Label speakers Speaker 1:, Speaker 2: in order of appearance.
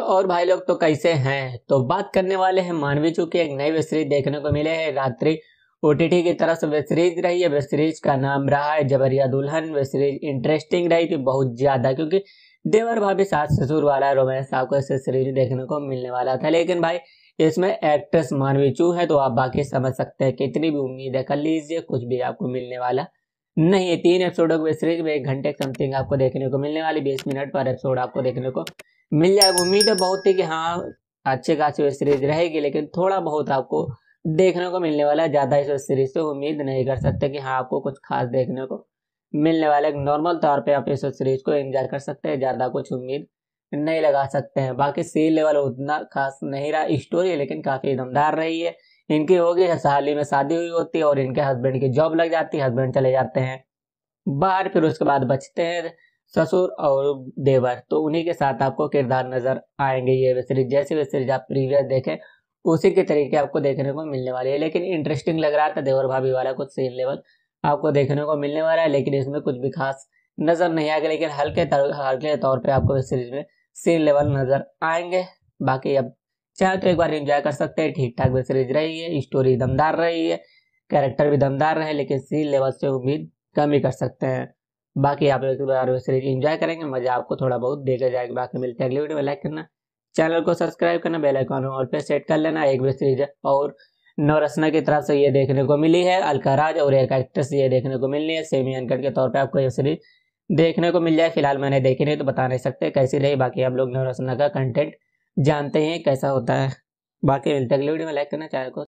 Speaker 1: तो और भाई लोग तो कैसे हैं तो बात करने वाले हैं मानवी जो की एक नई वेब सीरीज देखने को मिले है रात्रि ओ की तरह से वेब सीरीज रही है वेब सीरीज का नाम रहा है जबरिया दुल्हन वेब सीरीज इंटरेस्टिंग रही थी बहुत ज़्यादा क्योंकि देवर भाभी सास ससुर वाला रोमांस आपको इस सीरीज देखने को मिलने वाला था लेकिन भाई इसमें एक्ट्रेस मानवी चू है तो आप बाकी समझ सकते हैं कितनी भी उम्मीद है कर लीजिए कुछ भी आपको मिलने वाला नहीं तीन एपिसोडों की सीरीज में एक घंटे समथिंग आपको देखने को मिलने वाली बीस मिनट पर एपिसोड आपको देखने को मिल जाएगा उम्मीद है बहुत ही कि हाँ अच्छे खासी वेब सीरीज रहेगी लेकिन थोड़ा बहुत आपको देखने को मिलने वाला है ज़्यादा इस वेब सीरीज से उम्मीद नहीं कर सकते कि हाँ आपको कुछ खास देखने को मिलने वाला है नॉर्मल तौर पे आप इस वेब सीरीज को एंजॉय कर सकते हैं ज़्यादा कुछ उम्मीद नहीं लगा सकते हैं बाकी सी लेवल उतना खास नहीं रहा स्टोरी लेकिन काफ़ी दमदार रही है इनकी होगी हाल ही में शादी हुई होती है और इनके हस्बैंड की जॉब लग जाती है हस्बैंड चले जाते हैं बाहर फिर उसके बाद बचते हैं ससुर और देवर तो उन्हीं के साथ आपको किरदार नजर आएंगे ये वेब सीरीज जैसे वेब सीरीज आप प्रीवियस देखें उसी के तरीके आपको देखने को मिलने वाली है लेकिन इंटरेस्टिंग लग रहा था देवर भाभी वाला कुछ सीन लेवल आपको देखने को मिलने वाला है लेकिन इसमें कुछ भी खास नज़र नहीं आएगा लेकिन हल्के हल्के तौर पर आपको वे सीरीज में सीन लेवल नज़र आएंगे बाकी अब चाहे तो एक बार एंजॉय कर सकते हैं ठीक ठाक वेब सीरीज रही है स्टोरी दमदार रही है कैरेक्टर भी दमदार रहे लेकिन सीन लेवल से उम्मीद कम ही कर सकते हैं बाकी आप लोग आर तो इंजॉय करेंगे मजा आपको थोड़ा बहुत देखा जाएगा बाकी मिलते हैं अगले वीडियो में लाइक करना चैनल को सब्सक्राइब करना बेल आइकॉन और पे सेट कर लेना एक भी सीरीज और नवरसना की तरफ से ये देखने को मिली है अलका राज और एक एक्ट्रेस ये देखने को मिलनी है सेमी अनकट के तौर पे आपको ये सीरीज देखने को मिल जाए फिलहाल मैंने देखी नहीं तो बता नहीं सकते कैसी रही बाकी आप लोग नवरसना का कंटेंट जानते हैं कैसा होता है बाकी मिलते अगले वीडियो में लाइक करना चैनल को